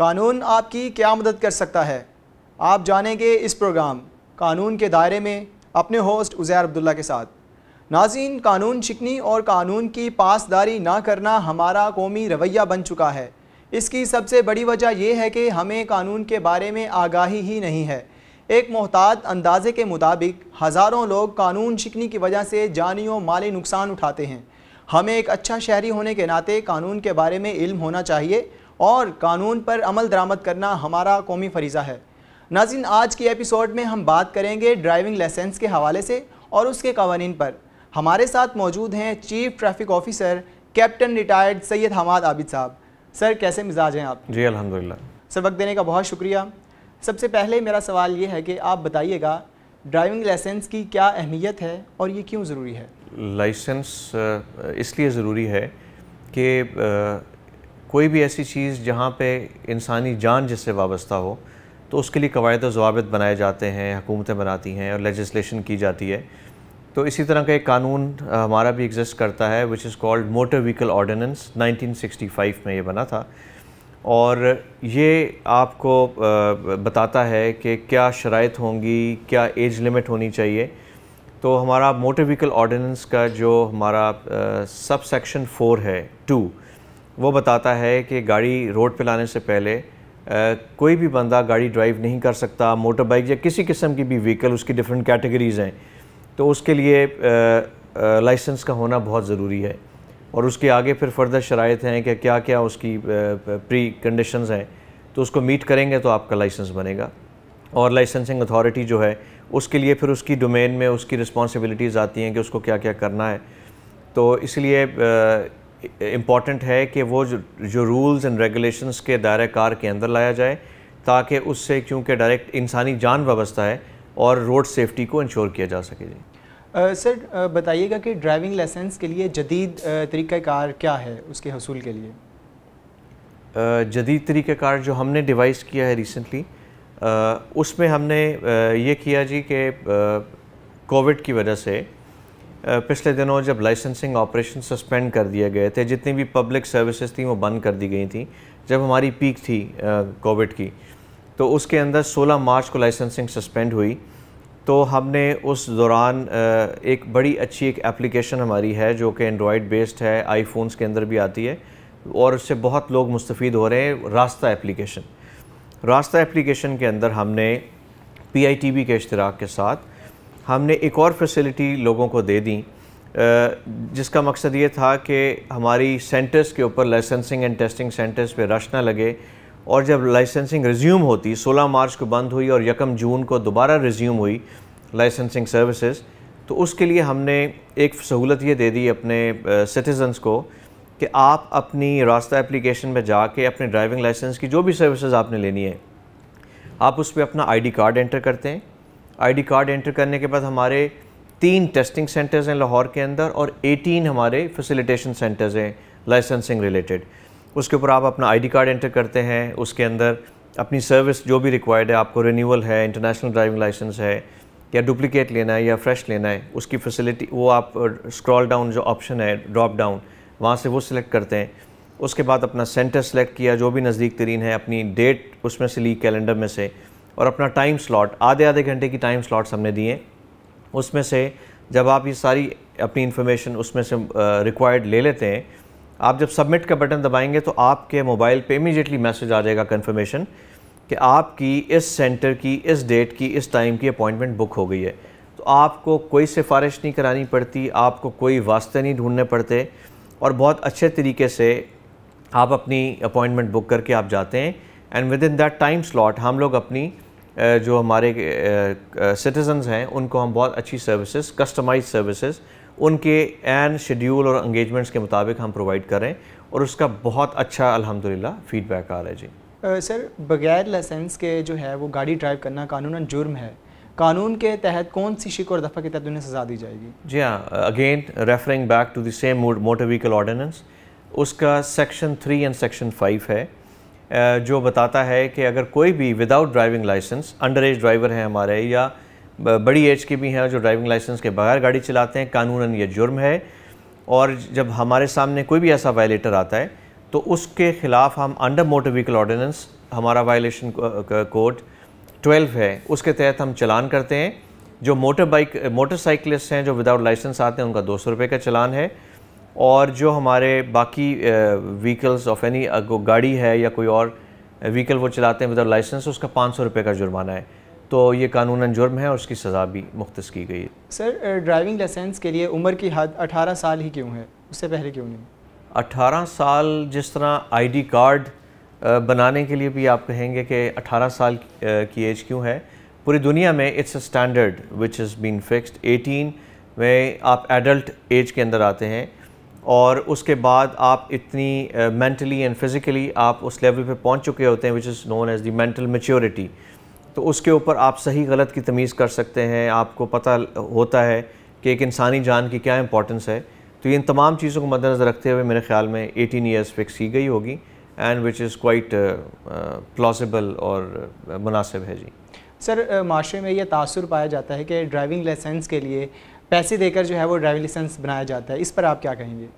कानून आपकी क्या मदद कर सकता है आप जानेंगे इस प्रोग्राम कानून के दायरे में अपने होस्ट उज़ैर अब्दुल्ला के साथ नाजीन कानून शिकनी और कानून की पासदारी ना करना हमारा कौमी रवैया बन चुका है इसकी सबसे बड़ी वजह यह है कि हमें कानून के बारे में आगाही ही नहीं है एक मोहतात अंदाजे के मुताबिक हज़ारों लोग कानून शिकनी की वजह से जानी और माली नुकसान उठाते हैं हमें एक अच्छा शहरी होने के नाते कानून के बारे में इल्म होना चाहिए और कानून पर अमल दरामद करना हमारा कौमी फरीज़ा है नाजिन आज के एपिसोड में हम बात करेंगे ड्राइविंग लाइसेंस के हवाले से और उसके कवानीन पर हमारे साथ मौजूद हैं chief traffic officer captain retired Syed Hammad Abid साहब सर कैसे मिजाज हैं आप जी अलहमदिल्ला सर वक्त देने का बहुत शुक्रिया सबसे पहले मेरा सवाल ये है कि आप बताइएगा ड्राइविंग लाइसेंस की क्या अहमियत है और ये क्यों ज़रूरी है लाइसेंस इसलिए ज़रूरी है कि कोई भी ऐसी चीज़ जहाँ पे इंसानी जान जिससे वाबस्ता हो तो उसके लिए कवायद जवाबित बनाए जाते हैं हुकूमतें बनाती हैं और लेजिस्लेशन की जाती है तो इसी तरह का एक कानून हमारा भी एग्जिस्ट करता है which is called motor vehicle ordinance 1965 में ये बना था और ये आपको बताता है कि क्या शराइ होंगी क्या एज लिमिट होनी चाहिए तो हमारा मोटर व्हीकल ऑर्डिनेंस का जो हमारा सब सेक्शन फ़ोर है टू वो बताता है कि गाड़ी रोड पे लाने से पहले आ, कोई भी बंदा गाड़ी ड्राइव नहीं कर सकता मोटर बाइक या किसी किस्म की भी व्हीकल उसकी डिफरेंट कैटेगरीज़ हैं तो उसके लिए लाइसेंस का होना बहुत ज़रूरी है और उसके आगे फिर फर्दर शरात हैं कि क्या क्या उसकी प्री कंडीशन हैं तो उसको मीट करेंगे तो आपका लाइसेंस बनेगा और लाइसेंसिंग अथॉरिटी जो है उसके लिए फिर उसकी डोमेन में उसकी रिस्पॉन्सिबिलिटीज़ आती हैं कि उसको क्या क्या करना है तो इसलिए इम्पॉर्टेंट है कि वो जो, जो रूल्स एंड रेगुलेशंस के दायरे कार के अंदर लाया जाए ताकि उससे क्योंकि डायरेक्ट इंसानी जान वाबस्ता है और रोड सेफ्टी को इंश्योर किया जा सके जी सर बताइएगा कि ड्राइविंग लाइसेंस के लिए जदीद तरीक़ाकार क्या है उसके हसूल के लिए जदीद कार जो हमने डिवाइस किया है रिसेंटली उसमें हमने ये किया जी कि कोविड की वजह से पिछले दिनों जब लाइसेंसिंग ऑपरेशन सस्पेंड कर दिए गए थे जितनी भी पब्लिक सर्विसेज थी वो बंद कर दी गई थी जब हमारी पीक थी कोविड की तो उसके अंदर 16 मार्च को लाइसेंसिंग सस्पेंड हुई तो हमने उस दौरान एक बड़ी अच्छी एक एप्लीकेशन हमारी है जो कि एंड्रॉयड बेस्ड है आईफोन्स के अंदर भी आती है और उससे बहुत लोग मुस्तफ़ हो रहे हैं रास्ता एप्लीकेशन रास्ता एप्लीकेशन के अंदर हमने पी के अश्तराक के साथ हमने एक और फैसिलिटी लोगों को दे दी जिसका मकसद ये था कि हमारी सेंटर्स के ऊपर लाइसेंसिंग एंड टेस्टिंग सेंटर्स पे रश ना लगे और जब लाइसेंसिंग रिज्यूम होती 16 मार्च को बंद हुई और यकम जून को दोबारा रिज्यूम हुई लाइसेंसिंग सर्विसेज तो उसके लिए हमने एक सहूलत ये दे दी अपने सिटीजन्स को कि आप अपनी रास्ता एप्लीकेशन में जाके अपने ड्राइविंग लाइसेंस की जो भी सर्विसेज आपने लेनी है आप उस पर अपना आईडी कार्ड एंटर करते हैं आईडी कार्ड एंटर करने के बाद हमारे तीन टेस्टिंग सेंटर्स हैं लाहौर के अंदर और 18 हमारे फैसिलिटेशन सेंटर्स हैं लाइसेंसिंग रिलेटेड उसके ऊपर आप अपना आईडी कार्ड एंटर करते हैं उसके अंदर अपनी सर्विस जो भी रिक्वायर्ड है आपको रिन्यूअल है इंटरनेशनल ड्राइविंग लाइसेंस है या डुप्लिकेट लेना है या फ्रेश लेना है उसकी फैसिलिटी वो आप स्क्रॉल डाउन जो ऑप्शन है ड्रॉप डाउन वहाँ से वो सिलेक्ट करते हैं उसके बाद अपना सेंटर सेलेक्ट किया जो भी नज़दीक तरीन है अपनी डेट उसमें से ली कैलेंडर में से और अपना टाइम स्लॉट आधे आधे घंटे की टाइम स्लॉट्स हमने दिए उसमें से जब आप ये सारी अपनी इन्फॉर्मेशन उसमें से रिक्वायर्ड ले लेते हैं आप जब सबमिट का बटन दबाएंगे तो आपके मोबाइल पे इमीजिएटली मैसेज आ जाएगा कंफर्मेशन कि आपकी इस सेंटर की इस डेट की इस टाइम की अपॉइंटमेंट बुक हो गई है तो आपको कोई सिफारिश नहीं करानी पड़ती आपको कोई वास्ते नहीं ढूंढने पड़ते और बहुत अच्छे तरीके से आप अपनी अपॉइंटमेंट बुक करके आप जाते हैं and within that time slot हम लोग अपनी जो हमारे सिटीजन्स हैं उनको हम बहुत अच्छी सर्विसेज कस्टमाइज सर्विसेज उनके एन शेड्यूल और एंगेजमेंट्स के मुताबिक हम प्रोवाइड करें और उसका बहुत अच्छा अल्हम्दुलिल्लाह फीडबैक आ रहा है जी सर बगैर लाइसेंस के जो है वो गाड़ी ड्राइव करना कानूनन जुर्म है कानून के तहत कौन सी शिक और दफ़ा के तहत उन्हें सजा दी जाएगी जी हाँ again referring back to the same motor vehicle ordinance उसका section three and section five है जो बताता है कि अगर कोई भी without driving licence under age driver हैं हमारे या बड़ी एज के भी हैं जो ड्राइविंग लाइसेंस के बगैर गाड़ी चलाते हैं कानूनन ये जुर्म है और जब हमारे सामने कोई भी ऐसा वायलेटर आता है तो उसके ख़िलाफ़ हम अंडर मोटर व्हीकल ऑर्डिनेंस हमारा वायलेशन कोड ट्वेल्व है उसके तहत हम चलान करते हैं जो मोटर बाइक मोटरसाइकिलिस्ट हैं जो विदाउट लाइसेंस आते हैं उनका दो सौ रुपये का चलान है और जो हमारे बाकी व्हीकल्स ऑफ एनी गाड़ी है या कोई और व्हीकल वो चलाते हैं विदाउट लाइसेंस उसका पाँच सौ रुपये का जुर्माना है तो ये कानून जुर्म है और उसकी सज़ा भी मुख्त की गई है सर ड्राइविंग लाइसेंस के लिए उम्र की हद अठारह साल ही क्यों है उससे पहले क्यों नहीं अठारह साल जिस तरह आईडी कार्ड बनाने के लिए भी आप कहेंगे कि 18 साल की एज क्यों है पूरी दुनिया में it's a standard which is been fixed 18 में आप एडल्ट एज के अंदर आते हैं और उसके बाद आप इतनी मेंटली एंड फिज़िकली आप उस लेवल पे पहुंच चुके होते हैं which is known as the mental maturity तो उसके ऊपर आप सही गलत की तमीज़ कर सकते हैं आपको पता होता है कि एक इंसानी जान की क्या इंपॉर्टेंस है तो इन तमाम चीज़ों को मद्दनज़र रखते हुए मेरे ख्याल में एटीन ईयर्स फिक्स की गई होगी and which is quite plausible और मुनासिब है जी सर माशरे में यह तासर पाया जाता है कि ड्राइविंग लाइसेंस के लिए पैसे देकर जो है वो ड्राइविंग लाइसेंस बनाया जाता है इस पर आप क्या कहेंगे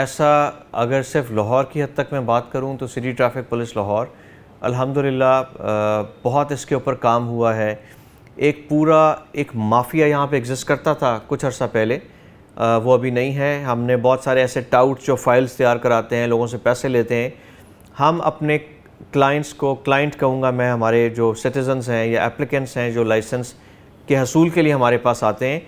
ऐसा अगर सिर्फ लाहौर की हद तक मैं बात करूँ तो सिटी ट्रैफिक पुलिस लाहौर अलहमदिल्ला बहुत इसके ऊपर काम हुआ है एक पूरा एक माफिया यहाँ पे एग्जिस्ट करता था कुछ अर्सा पहले आ, वो अभी नहीं है हमने बहुत सारे ऐसे टाउट जो फाइल्स तैयार कराते हैं लोगों से पैसे लेते हैं हम अपने क्लाइंट्स को क्लाइंट कहूँगा मैं हमारे जो सिटीजन्स हैं या एप्लीकेंट्स हैं जो लाइसेंस के हसूल के लिए हमारे पास आते हैं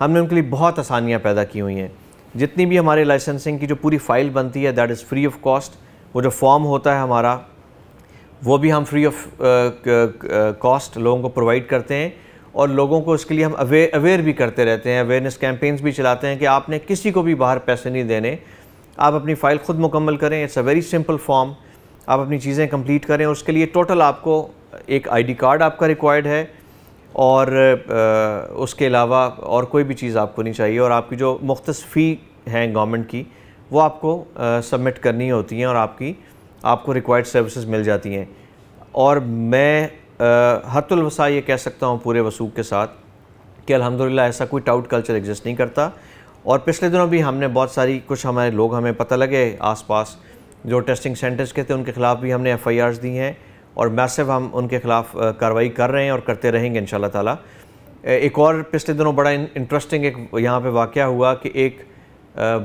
हमने उनके लिए बहुत आसानियाँ पैदा की हुई हैं जितनी भी हमारे लाइसेंसिंग की जो पूरी फ़ाइल बनती है that is free of cost वो जो फॉर्म होता है हमारा वो भी हम फ्री ऑफ कॉस्ट लोगों को प्रोवाइड करते हैं और लोगों को इसके लिए हम अवे अवेयर भी करते रहते हैं अवेयरनेस कैंपेन्स भी चलाते हैं कि आपने किसी को भी बाहर पैसे नहीं देने आप अपनी फ़ाइल ख़ुद मुकम्मल करें it's a very simple form आप अपनी चीज़ें कंप्लीट करें उसके लिए टोटल आपको एक आईडी कार्ड आपका रिक्वायर्ड है और उसके अलावा और कोई भी चीज़ आपको नहीं चाहिए और आपकी जो मुख्त फ़ी हैं गवर्नमेंट की वो आपको सबमिट करनी होती हैं और आपकी आपको रिक्वायर्ड सर्विसेज मिल जाती हैं और मैं हतुलवसा ये कह सकता हूँ पूरे वसूख के साथ कि अलहमदिल्ला ऐसा कोई टाउट कल्चर एग्जिस्ट नहीं करता और पिछले दिनों भी हमने बहुत सारी कुछ हमारे लोग हमें पता लगे आसपास जो टेस्टिंग सेंटर्स के थे उनके ख़िलाफ़ भी हमने एफ़ आई आर्स दी हैं और मैसेव हम उनके ख़िलाफ़ कार्रवाई कर रहे हैं और करते रहेंगे इन ताला एक और पिछले दिनों बड़ा इंटरेस्टिंग एक यहाँ पे वाक़ हुआ कि एक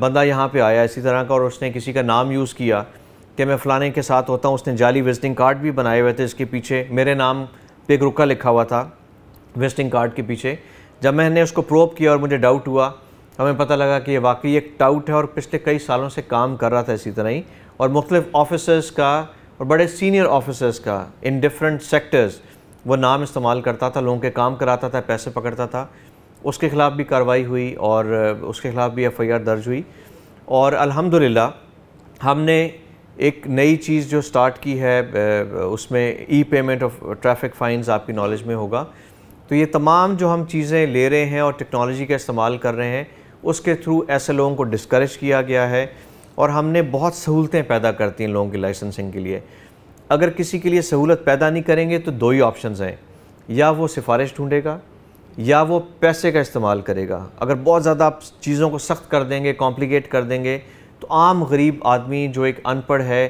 बंदा यहाँ पे आया इसी तरह का और उसने किसी का नाम यूज़ किया कि मैं फ़लाने के साथ होता हूँ उसने जाली विजिटिंग कार्ड भी बनाए हुए थे इसके पीछे मेरे नाम पे एक रुका लिखा हुआ था विजिटिंग कार्ड के पीछे जब मैंने उसको प्रोप किया और मुझे डाउट हुआ हमें पता लगा कि ये वाकई एक टाउट है और पिछले कई सालों से काम कर रहा था इसी तरह ही और मुख्तफ ऑफिसर्स का और बड़े सीनियर ऑफिसर्स का इन डिफरेंट सेक्टर्स वो नाम इस्तेमाल करता था लोगों के काम कराता था पैसे पकड़ता था उसके ख़िलाफ़ भी कार्रवाई हुई और उसके ख़िलाफ़ भी एफ दर्ज हुई और अल्हम्दुलिल्लाह हमने एक नई चीज़ जो स्टार्ट की है उसमें e payment of traffic fines आपकी नॉलेज में होगा तो ये तमाम जो हम चीज़ें ले रहे हैं और टेक्नोलॉजी का इस्तेमाल कर रहे हैं उसके थ्रू ऐसे लोगों को डिस्करेज किया गया है और हमने बहुत सहूलतें पैदा करती हैं लोगों की लाइसेंसिंग के लिए अगर किसी के लिए सहूलत पैदा नहीं करेंगे तो दो ही ऑप्शन हैं या वो सिफारिश ढूँढेगा या वो पैसे का इस्तेमाल करेगा अगर बहुत ज़्यादा आप चीज़ों को सख्त कर देंगे कॉम्प्लिकेट कर देंगे तो आम गरीब आदमी जो एक अनपढ़ है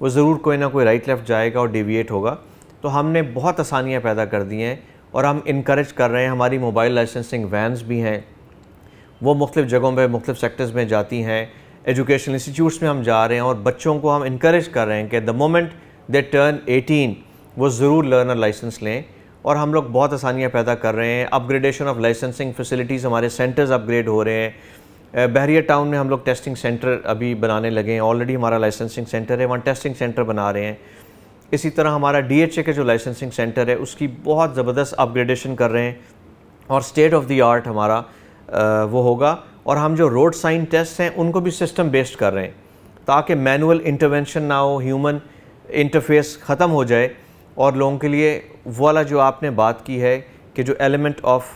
वो ज़रूर कोई ना कोई राइट लेफ़्ट जाएगा और डिविएट होगा तो हमने बहुत आसानियाँ पैदा कर दी हैं और हम इनक्रेज कर रहे हैं हमारी मोबाइल लाइसेंसिंग वैन्स भी हैं वो मुख्तफ जगहों पर मुख्तफ सेक्टर्स में जाती हैं एजुकेशनल इंस्टीट्यूट्स में हम जा रहे हैं और बच्चों को हम इनक्रेज कर रहे हैं कि द मोमेंट दे टर्न 18 वो ज़रूर लर्नर लाइसेंस लें और हम लोग बहुत आसानियाँ पैदा कर रहे हैं अपग्रेडेशन ऑफ लाइसेंसिंग फैसिलिटीज़ हमारे सेंटर्स अपग्रेड हो रहे हैं बहरिया टाउन में हम लोग टेस्टिंग सेंटर अभी बनाने लगे हैं ऑलरेडी हमारा लाइसेंसिंग सेंटर है वहाँ टेस्टिंग सेंटर बना रहे हैं इसी तरह हमारा डी एच ए का जो लाइसेंसिंग सेंटर है उसकी बहुत ज़बरदस्त अपग्रेडेशन कर रहे हैं और स्टेट ऑफ द आर्ट हमारा वो होगा और हम जो रोड साइन टेस्ट हैं उनको भी सिस्टम बेस्ड कर रहे हैं ताकि मैनुअल इंटरवेंशन ना हो ह्यूमन इंटरफेस ख़त्म हो जाए और लोगों के लिए वाला जो आपने बात की है कि जो एलिमेंट ऑफ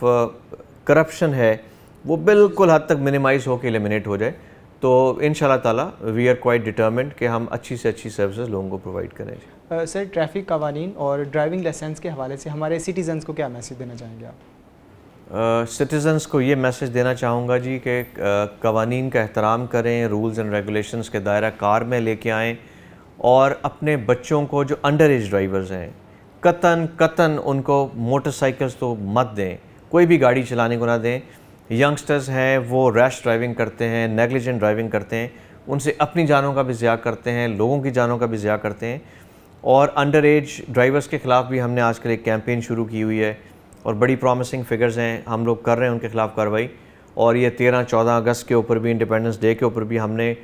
करप्शन है वो बिल्कुल हद तक मिनिमाइज़ होकर एलिमिनेट हो जाए तो इन ताला वी आर क्वाइट डिटर्मेंट कि हम अच्छी से अच्छी सर्विसेज लोगों को प्रोवाइड करें सर ट्रैफिक कवानीन और ड्राइविंग लाइसेंस के हवाले से हमारे सिटीजन्स को क्या मैसेज देना चाहेंगे आप सिटीज़न्स को ये मैसेज देना चाहूँगा जी कि कवानीन का एहतराम करें रूल्स एंड रेगुलेशंस के दायरा कार में लेके आएँ और अपने बच्चों को जो अंडर एज ड्राइवर्स हैं कतन कतन उनको मोटरसाइकिल्स तो मत दें कोई भी गाड़ी चलाने को ना दें यंगस्टर्स हैं वो रैश ड्राइविंग करते हैं नेगलिजेंट ड्राइविंग करते हैं उनसे अपनी जानों का भी ज़्या करते हैं लोगों की जानों का भी ज़्या करते हैं और अंडर एज ड्राइवर्स के ख़िलाफ़ भी हमने आजकल एक कैंपेन शुरू की हुई है और बड़ी प्रॉमिसिंग फिगर्स हैं हम लोग कर रहे हैं उनके ख़िलाफ़ कार्रवाई और ये तेरह चौदह अगस्त के ऊपर भी इंडिपेंडेंस डे के ऊपर भी हमने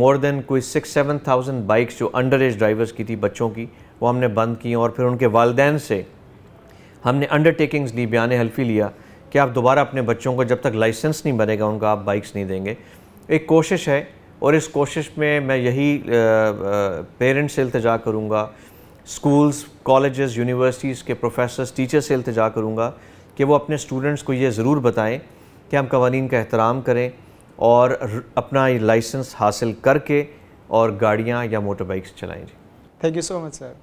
मोर देन कोई सिक्स सेवन थाउजेंड बाइक्स जो अंडर एज ड्राइवर्स की थी बच्चों की वो हमने बंद की और फिर उनके वालदेन से हमने अंडरटेकिंग्स ली बयान हल्फी लिया कि आप दोबारा अपने बच्चों को जब तक लाइसेंस नहीं बनेगा उनका आप बाइक्स नहीं देंगे एक कोशिश है और इस कोशिश में मैं यही पेरेंट्स से इल्तजा करूँगा स्कूल्स कॉलेजेस यूनिवर्सिटीज़ के प्रोफेसर्स टीचर्स से इल्तजा करूँगा कि वो अपने स्टूडेंट्स को ये ज़रूर बताएं कि हम कवानीन का एहतराम करें और अपना लाइसेंस हासिल करके और गाड़ियाँ या मोटरबाइक्स चलाएँ जी thank you so much sir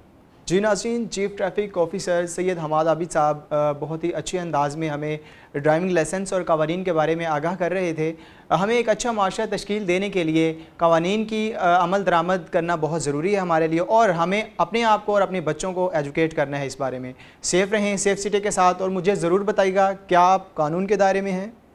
जी नाजीन chief traffic officer Syed Hammad Abid साहब बहुत ही अच्छे अंदाज में हमें ड्राइविंग लाइसेंस और कवानीन के बारे में आगाह कर रहे थे हमें एक अच्छा माशरा तश्कील देने के लिए कवानीन की अमल दरामद करना बहुत ज़रूरी है हमारे लिए और हमें अपने आप को और अपने बच्चों को एजुकेट करना है इस बारे में सेफ़ रहें सेफ़ सिटी के साथ और मुझे ज़रूर बताइएगा क्या आप कानून के दायरे में हैं